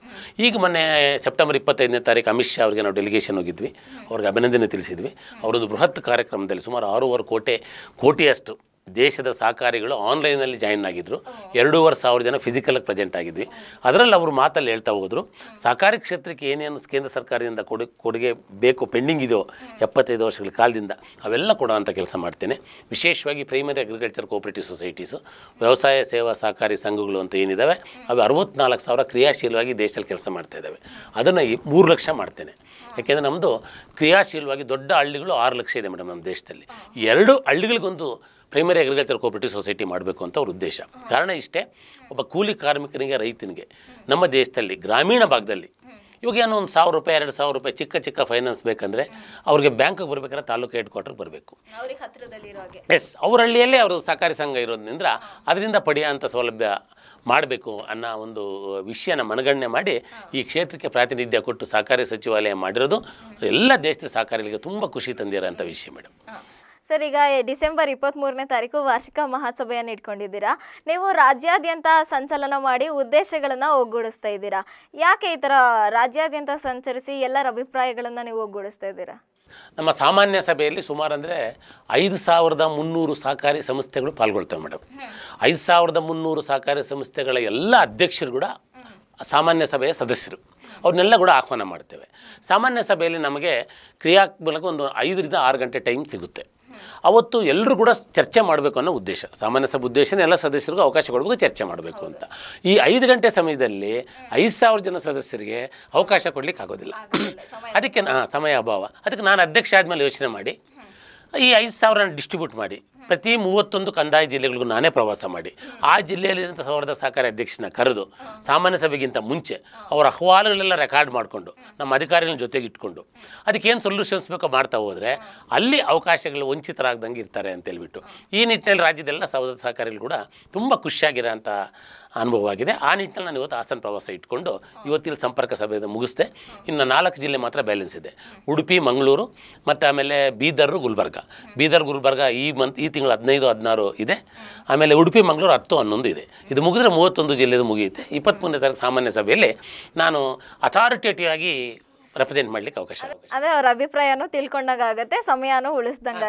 ಈಗ ಮೊನ್ನೆ ಸೆಪ್ಟೆಂಬರ್ ಇಪ್ಪತ್ತೈದನೇ ತಾರೀಕು ಅಮಿತ್ ಶಾ ಅವರಿಗೆ ನಾವು ಡೆಲಿಗೇಷನ್ ಹೋಗಿದ್ವಿ ಅವ್ರಿಗೆ ಅಭಿನಂದನೆ ತಿಳಿಸಿದ್ವಿ ಅವರೊಂದು ಬೃಹತ್ ಕಾರ್ಯಕ್ರಮದಲ್ಲಿ ಸುಮಾರು ಆರೂವರೆ ಕೋಟೆ ಕೋಟಿಯಷ್ಟು ದೇಶದ ಸಹಕಾರಿಗಳು ಆನ್ಲೈನಲ್ಲಿ ಜಾಯಿನ್ ಆಗಿದ್ದರು ಎರಡೂವರೆ ಸಾವಿರ ಜನ ಫಿಸಿಕಲಾಗಿ ಪ್ರೆಸೆಂಟ್ ಆಗಿದ್ವಿ ಅದರಲ್ಲಿ ಅವರು ಮಾತಲ್ಲಿ ಹೇಳ್ತಾ ಹೋದರು ಸಹಕಾರಿ ಕ್ಷೇತ್ರಕ್ಕೆ ಏನೇನು ಕೇಂದ್ರ ಸರ್ಕಾರದಿಂದ ಕೊಡು ಕೊಡುಗೆ ಬೇಕು ಪೆಂಡಿಂಗ್ ಇದೆಯೋ ಎಪ್ಪತ್ತೈದು ವರ್ಷಗಳ ಕಾಲದಿಂದ ಅವೆಲ್ಲ ಕೊಡೋವಂಥ ಕೆಲಸ ಮಾಡ್ತೇನೆ ವಿಶೇಷವಾಗಿ ಪ್ರೈಮರಿ ಅಗ್ರಿಕಲ್ಚರ್ ಕೋಪರೇಟಿವ್ ಸೊಸೈಟೀಸು ವ್ಯವಸಾಯ ಸೇವಾ ಸಹಕಾರಿ ಸಂಘಗಳು ಅಂತ ಏನಿದ್ದಾವೆ ಅವು ಅರವತ್ನಾಲ್ಕು ಸಾವಿರ ಕ್ರಿಯಾಶೀಲವಾಗಿ ದೇಶದಲ್ಲಿ ಕೆಲಸ ಮಾಡ್ತಾ ಇದ್ದಾವೆ ಅದನ್ನು ಮೂರು ಲಕ್ಷ ಮಾಡ್ತೇನೆ ಯಾಕೆಂದರೆ ನಮ್ಮದು ಕ್ರಿಯಾಶೀಲವಾಗಿ ದೊಡ್ಡ ಹಳ್ಳಿಗಳು ಆರು ಲಕ್ಷ ಇದೆ ಮೇಡಮ್ ನಮ್ಮ ದೇಶದಲ್ಲಿ ಎರಡು ಹಳ್ಳಿಗಳಿಗೊಂದು ಪ್ರೈಮರಿ ಅಗ್ರಿಕಲ್ಚರ್ ಕೋಪರೇಟಿವ್ ಸೊಸೈಟಿ ಮಾಡಬೇಕು ಅಂತ ಅವ್ರ ಉದ್ದೇಶ ಕಾರಣ ಇಷ್ಟೇ ಒಬ್ಬ ಕೂಲಿ ಕಾರ್ಮಿಕನಿಗೆ ರೈತನಿಗೆ ನಮ್ಮ ದೇಶದಲ್ಲಿ ಗ್ರಾಮೀಣ ಭಾಗದಲ್ಲಿ ಇವಾಗ ಏನೋ ಒಂದು ಸಾವಿರ ರೂಪಾಯಿ ಎರಡು ಸಾವಿರ ರೂಪಾಯಿ ಚಿಕ್ಕ ಚಿಕ್ಕ ಫೈನಾನ್ಸ್ ಬೇಕಂದರೆ ಅವ್ರಿಗೆ ಬ್ಯಾಂಕಿಗೆ ಬರಬೇಕಾದ್ರೆ ತಾಲೂಕು ಹೆಡ್ ಕ್ವಾರ್ಟರ್ಗೆ ಬರಬೇಕು ಎಸ್ ಅವ್ರ ಹಳ್ಳಿಯಲ್ಲೇ ಅವರು ಸಹಕಾರಿ ಸಂಘ ಇರೋದ್ರಿಂದ ಅದರಿಂದ ಪಡೆಯುವಂಥ ಸೌಲಭ್ಯ ಮಾಡಬೇಕು ಅನ್ನೋ ಒಂದು ವಿಷಯನ ಮನಗಣನೆ ಮಾಡಿ ಈ ಕ್ಷೇತ್ರಕ್ಕೆ ಪ್ರಾತಿನಿಧ್ಯ ಕೊಟ್ಟು ಸಹಕಾರಿ ಸಚಿವಾಲಯ ಮಾಡಿರೋದು ಎಲ್ಲ ದೇಶದ ಸಹಕಾರಿಗಳಿಗೆ ತುಂಬ ಖುಷಿ ತಂದಿರೋಂಥ ವಿಷಯ ಮೇಡಮ್ ಸರ್ ಈಗ ಡಿಸೆಂಬರ್ ಇಪ್ಪತ್ತ್ ಮೂರನೇ ತಾರೀಕು ವಾರ್ಷಿಕ ಮಹಾಸಭೆಯನ್ನು ಇಟ್ಕೊಂಡಿದ್ದೀರಾ ನೀವು ರಾಜ್ಯಾದ್ಯಂತ ಸಂಚಲನ ಮಾಡಿ ಉದ್ದೇಶಗಳನ್ನು ಒಗ್ಗೂಡಿಸ್ತಾ ಇದ್ದೀರಾ ಯಾಕೆ ಈ ಥರ ರಾಜ್ಯಾದ್ಯಂತ ಸಂಚರಿಸಿ ಎಲ್ಲರ ಅಭಿಪ್ರಾಯಗಳನ್ನು ನೀವು ಒಗ್ಗೂಡಿಸ್ತಾ ಇದ್ದೀರಾ ನಮ್ಮ ಸಾಮಾನ್ಯ ಸಭೆಯಲ್ಲಿ ಸುಮಾರು ಅಂದರೆ ಐದು ಸಾವಿರದ ಮುನ್ನೂರು ಸಹಕಾರಿ ಸಂಸ್ಥೆಗಳು ಪಾಲ್ಗೊಳ್ತವೆ ಮೇಡಮ್ ಐದು ಸಾವಿರದ ಮುನ್ನೂರು ಸಹಕಾರಿ ಸಂಸ್ಥೆಗಳ ಎಲ್ಲ ಅಧ್ಯಕ್ಷರು ಕೂಡ ಸಾಮಾನ್ಯ ಸಭೆಯ ಸದಸ್ಯರು ಅವ್ರನ್ನೆಲ್ಲ ಕೂಡ ಆಹ್ವಾನ ಮಾಡ್ತೇವೆ ಸಾಮಾನ್ಯ ಸಭೆಯಲ್ಲಿ ನಮಗೆ ಕ್ರಿಯಾತ್ಮಕ ಒಂದು ಐದರಿಂದ ಆರು ಗಂಟೆ ಟೈಮ್ ಸಿಗುತ್ತೆ ಅವತ್ತು ಎಲ್ಲರೂ ಕೂಡ ಚರ್ಚೆ ಮಾಡಬೇಕು ಅನ್ನೋ ಉದ್ದೇಶ ಸಾಮಾನ್ಯ ಸಭೆ ಉದ್ದೇಶನೇ ಎಲ್ಲ ಸದಸ್ಯರಿಗೂ ಅವಕಾಶ ಕೊಡಬೇಕು ಚರ್ಚೆ ಮಾಡಬೇಕು ಅಂತ ಈ ಐದು ಗಂಟೆ ಸಮಯದಲ್ಲಿ ಐದು ಸಾವಿರ ಜನ ಸದಸ್ಯರಿಗೆ ಅವಕಾಶ ಕೊಡಲಿಕ್ಕೆ ಆಗೋದಿಲ್ಲ ಅದಕ್ಕೆ ನಾ ಸಮಯ ಅಭಾವ ಅದಕ್ಕೆ ನಾನು ಅಧ್ಯಕ್ಷ ಆದಮೇಲೆ ಯೋಚನೆ ಮಾಡಿ ಈ ಐದು ಸಾವಿರ ಡಿಸ್ಟ್ರಿಬ್ಯೂಟ್ ಮಾಡಿ ಪ್ರತಿ ಮೂವತ್ತೊಂದು ಕಂದಾಯ ಜಿಲ್ಲೆಗಳಿಗೂ ನಾನೇ ಪ್ರವಾಸ ಮಾಡಿ ಆ ಜಿಲ್ಲೆಯಲ್ಲಿರುವಂಥ ಸೌರದ ಸಹಕಾರ ಅಧ್ಯಕ್ಷನ ಕರೆದು ಸಾಮಾನ್ಯ ಸಭೆಗಿಂತ ಮುಂಚೆ ಅವರ ಅಹವಾಲುಗಳೆಲ್ಲ ರೆಕಾರ್ಡ್ ಮಾಡಿಕೊಂಡು ನಮ್ಮ ಅಧಿಕಾರಿಗಳ ಜೊತೆಗೆ ಇಟ್ಕೊಂಡು ಅದಕ್ಕೇನು ಸೊಲ್ಯೂಷನ್ಸ್ ಬೇಕೋ ಮಾಡ್ತಾ ಹೋದರೆ ಅಲ್ಲಿ ಅವಕಾಶಗಳು ವಂಚಿತರಾಗ್ದಂಗೆ ಇರ್ತಾರೆ ಅಂತೇಳ್ಬಿಟ್ಟು ಈ ನಿಟ್ಟಿನಲ್ಲಿ ರಾಜ್ಯದೆಲ್ಲ ಸಹದ ಸಹಕಾರಿಗಳು ಕೂಡ ತುಂಬ ಖುಷಿಯಾಗಿರೋಂಥ ಅನುಭವವಾಗಿದೆ ಆ ನಿಟ್ಟಿನಲ್ಲಿ ನಾನು ಇವತ್ತು ಹಾಸನ ಪ್ರವಾಸ ಇಟ್ಕೊಂಡು ಇವತ್ತಿನ ಸಂಪರ್ಕ ಸಭೆ ಮುಗಿಸಿದೆ ಇನ್ನು ನಾಲ್ಕು ಜಿಲ್ಲೆ ಮಾತ್ರ ಬ್ಯಾಲೆನ್ಸ್ ಇದೆ ಉಡುಪಿ ಮಂಗಳೂರು ಮತ್ತು ಆಮೇಲೆ ಬೀದರ್ ಗುಲ್ಬರ್ಗ ಬೀದರ್ ಗುಲ್ಬರ್ಗ ಈ ಮಂತ್ ಈ ತಿಂಗಳು ಹದಿನೈದು ಹದಿನಾರು ಇದೆ ಆಮೇಲೆ ಉಡುಪಿ ಮಂಗಳೂರು ಹತ್ತು ಹನ್ನೊಂದು ಇದೆ ಇದು ಮುಗಿದ್ರೆ ಮೂವತ್ತೊಂದು ಜಿಲ್ಲೆದು ಮುಗಿಯುತ್ತೆ ಇಪ್ಪತ್ತ್ಮೂರನೇ ತಾರೀಕು ಸಾಮಾನ್ಯ ಸಭೆಯಲ್ಲಿ ನಾನು ಅಥಾರಿಟೇಟಿವ್ ಆಗಿ ರೆಪ್ರೆಸೆಂಟ್ ಮಾಡ್ಲಿಕ್ಕೆ ಅವಕಾಶ ಅದೇ ಅವ್ರ ಅಭಿಪ್ರಾಯನೂ ತಿಳ್ಕೊಂಡಾಗ ಆಗುತ್ತೆ ಸಮಯನೂ ಉಳಿಸ್ದಂಗ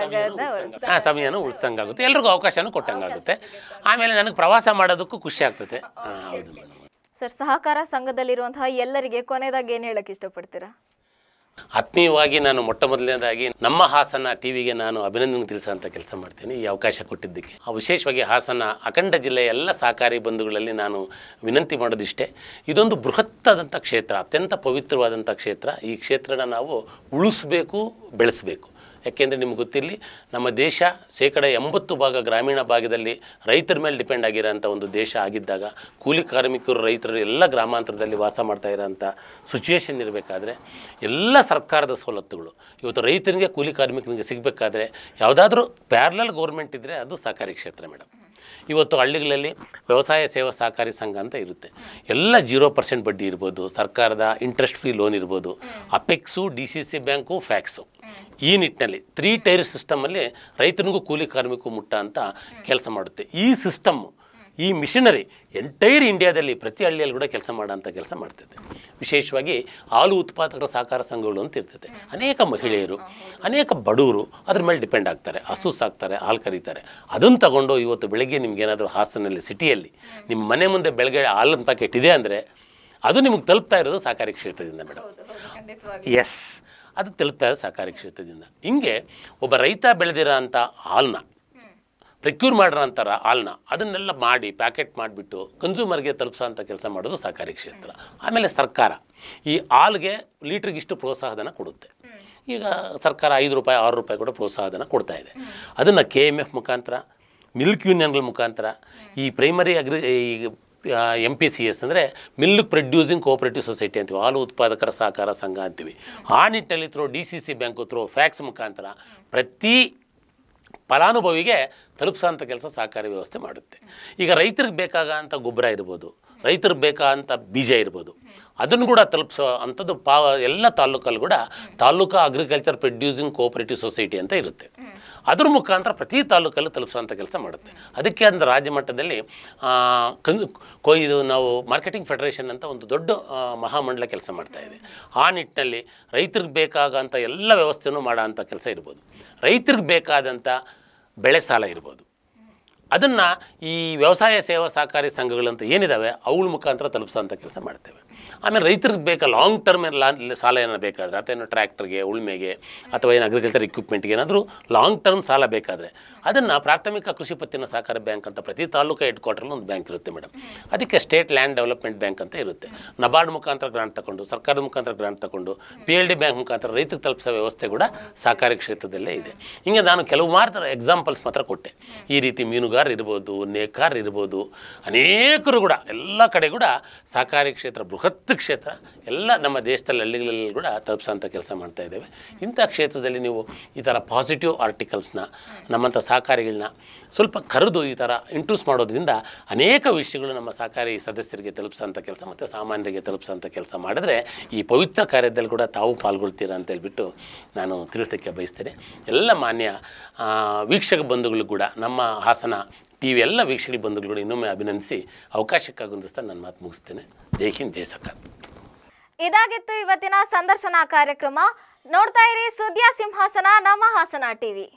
ಹಾ ಸಮಯನೂ ಉಳಿಸ್ದಂಗೆ ಆಗುತ್ತೆ ಎಲ್ರಿಗೂ ಅವಕಾಶನೂ ಕೊಟ್ಟಂಗಾಗುತ್ತೆ ಆಗುತ್ತೆ ಆಮೇಲೆ ನನಗೆ ಪ್ರವಾಸ ಮಾಡೋದಕ್ಕೂ ಖುಷಿ ಆಗ್ತದೆ ಸರ್ ಸಹಕಾರ ಸಂಘದಲ್ಲಿರುವಂತಹ ಎಲ್ಲರಿಗೆ ಕೊನೆಯದಾಗಿ ಏನು ಹೇಳಕ್ ಇಷ್ಟಪಡ್ತೀರಾ ಆತ್ಮೀಯವಾಗಿ ನಾನು ಮೊಟ್ಟ ಮೊದಲನೇದಾಗಿ ನಮ್ಮ ಹಾಸನ ಟಿವಿಗೆ ನಾನು ಅಭಿನಂದನೆ ತಿಳಿಸೋಂಥ ಕೆಲಸ ಮಾಡ್ತೀನಿ ಈ ಅವಕಾಶ ಕೊಟ್ಟಿದ್ದಕ್ಕೆ ಆ ವಿಶೇಷವಾಗಿ ಹಾಸನ ಅಖಂಡ ಜಿಲ್ಲೆಯ ಎಲ್ಲ ಸಹಕಾರಿ ಬಂಧುಗಳಲ್ಲಿ ನಾನು ವಿನಂತಿ ಮಾಡೋದಿಷ್ಟೇ ಇದೊಂದು ಬೃಹತ್ತಾದಂಥ ಕ್ಷೇತ್ರ ಅತ್ಯಂತ ಪವಿತ್ರವಾದಂಥ ಕ್ಷೇತ್ರ ಈ ಕ್ಷೇತ್ರನ ನಾವು ಉಳಿಸ್ಬೇಕು ಬೆಳೆಸಬೇಕು ಯಾಕೆಂದರೆ ನಿಮ್ಗೆ ಗೊತ್ತಿರಲಿ ನಮ್ಮ ದೇಶ ಶೇಕಡ ಎಂಬತ್ತು ಭಾಗ ಗ್ರಾಮೀಣ ಭಾಗದಲ್ಲಿ ರೈತರ ಮೇಲೆ ಡಿಪೆಂಡ್ ಆಗಿರೋಂಥ ಒಂದು ದೇಶ ಆಗಿದ್ದಾಗ ಕೂಲಿ ಕಾರ್ಮಿಕರು ರೈತರು ಎಲ್ಲ ಗ್ರಾಮಾಂತರದಲ್ಲಿ ವಾಸ ಮಾಡ್ತಾ ಇರೋಂಥ ಸಿಚುವೇಷನ್ ಇರಬೇಕಾದ್ರೆ ಎಲ್ಲ ಸರ್ಕಾರದ ಸವಲತ್ತುಗಳು ಇವತ್ತು ರೈತನಿಗೆ ಕೂಲಿ ಕಾರ್ಮಿಕನಿಗೆ ಸಿಗಬೇಕಾದ್ರೆ ಯಾವುದಾದ್ರೂ ಪ್ಯಾರಲಲ್ ಗೌರ್ಮೆಂಟ್ ಇದ್ದರೆ ಅದು ಸಹಕಾರಿ ಕ್ಷೇತ್ರ ಮೇಡಮ್ ಇವತ್ತು ಹಳ್ಳಿಗಳಲ್ಲಿ ವ್ಯವಸಾಯ ಸೇವಾ ಸಹಕಾರಿ ಸಂಘ ಅಂತ ಇರುತ್ತೆ ಎಲ್ಲ ಜೀರೋ ಪರ್ಸೆಂಟ್ ಬಡ್ಡಿ ಇರ್ಬೋದು ಸರ್ಕಾರದ ಇಂಟ್ರೆಸ್ಟ್ ಫ್ರೀ ಲೋನ್ ಇರ್ಬೋದು apex D C C bank PACS ಈ ನಿಟ್ಟಿನಲ್ಲಿ ತ್ರೀ ಟೈರ್ ಸಿಸ್ಟಮಲ್ಲಿ ರೈತನಿಗೂ ಕೂಲಿ ಕಾರ್ಮಿಕಕ್ಕೂ ಮುಟ್ಟ ಅಂತ ಕೆಲಸ ಮಾಡುತ್ತೆ ಈ ಸಿಸ್ಟಮ್ ಈ ಮಿಷಿನರಿ ಎಂಟೈರ್ ಇಂಡಿಯಾದಲ್ಲಿ ಪ್ರತಿ ಹಳ್ಳಿಯಲ್ಲಿ ಕೂಡ ಕೆಲಸ ಮಾಡೋಂಥ ಕೆಲಸ ಮಾಡ್ತೈತೆ ವಿಶೇಷವಾಗಿ ಹಾಲು ಉತ್ಪಾದಕರ ಸಹಕಾರ ಸಂಘಗಳು ಅಂತ ಇರ್ತದೆ ಅನೇಕ ಮಹಿಳೆಯರು ಅನೇಕ ಬಡವರು ಅದ್ರ ಮೇಲೆ ಡಿಪೆಂಡ್ ಆಗ್ತಾರೆ ಹಸು ಸಾಕ್ತಾರೆ ಹಾಲು ಕರೀತಾರೆ ಅದನ್ನು ತಗೊಂಡು ಇವತ್ತು ಬೆಳಗ್ಗೆ ನಿಮ್ಗೇನಾದರೂ ಹಾಸನಲ್ಲಿ ಸಿಟಿಯಲ್ಲಿ ನಿಮ್ಮ ಮನೆ ಮುಂದೆ ಬೆಳಗ್ಗೆ ಹಾಲಿನ ಪ್ಯಾಕೆಟ್ ಇದೆ ಅಂದರೆ ಅದು ನಿಮಗೆ ತಲುಪ್ತಾ ಇರೋದು ಸಹಕಾರಿ ಕ್ಷೇತ್ರದಿಂದ ಮೇಡಮ್ ಎಸ್ ಅದು ಇದೆ ಸಹಕಾರಿ ಕ್ಷೇತ್ರದಿಂದ ಹಿಂಗೆ ಒಬ್ಬ ರೈತ ಬೆಳೆದಿರೋ ಅಂಥ ಹಾಲನ್ನ ಪ್ರಕ್ಯೂರ್ ಮಾಡಿರೋ ಅಂತಾರ ಹಾಲನ್ನ ಅದನ್ನೆಲ್ಲ ಮಾಡಿ ಪ್ಯಾಕೆಟ್ ಮಾಡಿಬಿಟ್ಟು ಕನ್ಸ್ಯೂಮರ್ಗೆ ತಲುಪಿಸೋಂಥ ಕೆಲಸ ಮಾಡೋದು ಸಹಕಾರಿ ಕ್ಷೇತ್ರ ಆಮೇಲೆ ಸರ್ಕಾರ ಈ ಹಾಲ್ಗೆ ಲೀಟ್ರಿಗೆ ಇಷ್ಟು ಪ್ರೋತ್ಸಾಹಧನ ಕೊಡುತ್ತೆ ಈಗ ಸರ್ಕಾರ ಐದು ರೂಪಾಯಿ ಆರು ರೂಪಾಯಿ ಕೂಡ ಪ್ರೋತ್ಸಾಹಧನ ಕೊಡ್ತಾ ಇದೆ ಅದನ್ನು ಕೆ ಎಮ್ ಎಫ್ ಮುಖಾಂತರ ಮಿಲ್ಕ್ ಯೂನಿಯನ್ಗಳ ಮುಖಾಂತರ ಈ ಪ್ರೈಮರಿ ಅಗ್ರಿ ಈ ಎಮ್ ಪಿ ಸಿ ಎಸ್ ಅಂದರೆ ಮಿಲ್ಕ್ ಪ್ರೊಡ್ಯೂಸಿಂಗ್ ಕೋಆಪರೇಟಿವ್ ಸೊಸೈಟಿ ಅಂತೀವಿ ಹಾಲು ಉತ್ಪಾದಕರ ಸಹಕಾರ ಸಂಘ ಅಂತೀವಿ ಆ ನಿಟ್ಟಲ್ಲಿ through D C C bank through PACS ಮುಖಾಂತರ ಪ್ರತಿ ಫಲಾನುಭವಿಗೆ ತಲುಪಿಸೋಂಥ ಕೆಲಸ ಸಹಕಾರಿ ವ್ಯವಸ್ಥೆ ಮಾಡುತ್ತೆ ಈಗ ರೈತರಿಗೆ ಬೇಕಾಗಂಥ ಗೊಬ್ಬರ ಇರ್ಬೋದು ರೈತರಿಗೆ ಬೇಕಾದಂಥ ಬೀಜ ಇರ್ಬೋದು ಅದನ್ನು ಕೂಡ ತಲುಪಿಸೋ ಅಂಥದ್ದು ಪಾ ಎಲ್ಲ ತಾಲೂಕಲ್ಲಿ ಕೂಡ ತಾಲೂಕು ಅಗ್ರಿಕಲ್ಚರ್ ಪ್ರೊಡ್ಯೂಸಿಂಗ್ ಕೋಆಪರೇಟಿವ್ ಸೊಸೈಟಿ ಅಂತ ಇರುತ್ತೆ ಅದ್ರ ಮುಖಾಂತರ ಪ್ರತಿ ತಾಲೂಕಲ್ಲೂ ತಲುಪಿಸುವಂಥ ಕೆಲಸ ಮಾಡುತ್ತೆ ಅದಕ್ಕೆ ಅಂದ್ರೆ ರಾಜ್ಯ ಮಟ್ಟದಲ್ಲಿ ಇದು ನಾವು ಮಾರ್ಕೆಟಿಂಗ್ ಫೆಡರೇಷನ್ ಅಂತ ಒಂದು ದೊಡ್ಡ ಮಹಾಮಂಡಲ ಕೆಲಸ ಮಾಡ್ತಾ ಇದೆ ಆ ನಿಟ್ಟಿನಲ್ಲಿ ರೈತರಿಗೆ ಬೇಕಾಗಂಥ ಎಲ್ಲ ಮಾಡೋ ಮಾಡೋಂಥ ಕೆಲಸ ಇರ್ಬೋದು ರೈತರಿಗೆ ಬೇಕಾದಂಥ ಬೆಳೆ ಸಾಲ ಇರ್ಬೋದು ಅದನ್ನು ಈ ವ್ಯವಸಾಯ ಸೇವಾ ಸಹಕಾರಿ ಸಂಘಗಳಂತ ಏನಿದ್ದಾವೆ ಅವಳ ಮುಖಾಂತರ ಅಂಥ ಕೆಲಸ ಮಾಡ್ತೇವೆ ಆಮೇಲೆ ರೈತರಿಗೆ ಬೇಕಾ ಲಾಂಗ್ ಟರ್ಮ್ ಸಾಲ ಏನಾದ್ರು ಬೇಕಾದರೆ ಅಥವಾ ಏನೋ ಟ್ರ್ಯಾಕ್ಟರ್ಗೆ ಉಳ್ಮೆಗೆ ಅಥವಾ ಏನು ಅಗ್ರಿಕಲ್ಚರ್ ಇಕ್ವಿಪ್ಮೆಂಟ್ಗೆ ಏನಾದರೂ ಲಾಂಗ್ ಟರ್ಮ್ ಸಾಲ ಬೇಕಾದರೆ ಅದನ್ನು ಪ್ರಾಥಮಿಕ ಕೃಷಿ ಪತ್ತಿನ ಸಹಕಾರ ಬ್ಯಾಂಕ್ ಅಂತ ಪ್ರತಿ ತಾಲೂಕು ಹೆಡ್ ಒಂದು ಬ್ಯಾಂಕ್ ಇರುತ್ತೆ ಮೇಡಮ್ ಅದಕ್ಕೆ ಸ್ಟೇಟ್ ಲ್ಯಾಂಡ್ ಡೆವಲಪ್ಮೆಂಟ್ ಬ್ಯಾಂಕ್ ಅಂತ ಇರುತ್ತೆ ನಬಾರ್ಡ್ ಮುಖಾಂತರ ಗ್ರಾಂಟ್ ತಗೊಂಡು ಸರ್ಕಾರದ ಮುಖಾಂತರ ಗ್ರಾಂಟ್ ತಗೊಂಡು ಪಿ ಎಲ್ ಡಿ ಬ್ಯಾಂಕ್ ಮುಖಾಂತರ ರೈತರಿಗೆ ತಲುಪಿಸೋ ವ್ಯವಸ್ಥೆ ಕೂಡ ಸಹಕಾರಿ ಕ್ಷೇತ್ರದಲ್ಲೇ ಇದೆ ಹಿಂಗೆ ನಾನು ಕೆಲವು ಮಾತ್ರ ಎಕ್ಸಾಂಪಲ್ಸ್ ಮಾತ್ರ ಕೊಟ್ಟೆ ಈ ರೀತಿ ಮೀನುಗಾರ ಇರ್ಬೋದು ನೇಕಾರ್ ಇರ್ಬೋದು ಅನೇಕರು ಕೂಡ ಎಲ್ಲ ಕಡೆ ಕೂಡ ಸಹಕಾರಿ ಕ್ಷೇತ್ರ ಬೃಹತ್ ಕ್ಷೇತ್ರ ಎಲ್ಲ ನಮ್ಮ ದೇಶದಲ್ಲಿ ಹಳ್ಳಿಗಳಲ್ಲಿ ಕೂಡ ತಲುಪಿಸೋಂಥ ಕೆಲಸ ಮಾಡ್ತಾ ಇದ್ದೇವೆ ಇಂಥ ಕ್ಷೇತ್ರದಲ್ಲಿ ನೀವು ಈ ಥರ ಪಾಸಿಟಿವ್ ಆರ್ಟಿಕಲ್ಸ್ನ ನಮ್ಮಂಥ ಸಹಕಾರಿಗಳನ್ನ ಸ್ವಲ್ಪ ಕರೆದು ಈ ಥರ ಇಂಟ್ರೂಸ್ ಮಾಡೋದ್ರಿಂದ ಅನೇಕ ವಿಷಯಗಳು ನಮ್ಮ ಸಹಕಾರಿ ಸದಸ್ಯರಿಗೆ ತಲುಪಿಸೋಂಥ ಕೆಲಸ ಮತ್ತು ಸಾಮಾನ್ಯರಿಗೆ ತಲುಪಿಸೋಂಥ ಕೆಲಸ ಮಾಡಿದ್ರೆ ಈ ಪವಿತ್ರ ಕಾರ್ಯದಲ್ಲಿ ಕೂಡ ತಾವು ಪಾಲ್ಗೊಳ್ತೀರಾ ಅಂತ ಹೇಳ್ಬಿಟ್ಟು ನಾನು ತಿಳಿಸೋಕ್ಕೆ ಬಯಸ್ತೇನೆ ಎಲ್ಲ ಮಾನ್ಯ ವೀಕ್ಷಕ ಬಂಧುಗಳು ಕೂಡ ನಮ್ಮ ಹಾಸನ ಎಲ್ಲ ವೀಕ್ಷಣೆ ಬಂಧುಗಳು ಇನ್ನೊಮ್ಮೆ ಅಭಿನಂದಿಸಿ ಅವಕಾಶಕ್ಕಾಗುಂದಿಸ್ತಾ ನನ್ನ ಮಾತು ಮುಗಿಸ್ತೇನೆ ಜೈ ಜೈ ಇದಾಗಿತ್ತು ಇವತ್ತಿನ ಸಂದರ್ಶನ ಕಾರ್ಯಕ್ರಮ ನೋಡ್ತಾ ಇರಿ ಸುದ್ದಿಯ ಸಿಂಹಾಸನ ನಮ್ಮ ಹಾಸನ ಟಿವಿ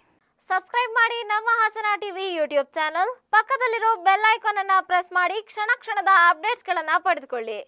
ಸಬ್ಸ್ಕ್ರೈಬ್ ಮಾಡಿ ನಮ್ಮ ಹಾಸನ ಟಿವಿ ಯೂಟ್ಯೂಬ್ ಚಾನಲ್ ಪಕ್ಕದಲ್ಲಿರೋ ಬೆಲ್ ಐಕಾನ್ ಅನ್ನ ಪ್ರೆಸ್ ಮಾಡಿ ಕ್ಷಣ ಕ್ಷಣದ ಅಪ್ಡೇಟ್ಸ್ ಗಳನ್ನ ಪಡೆದುಕೊಳ್ಳಿ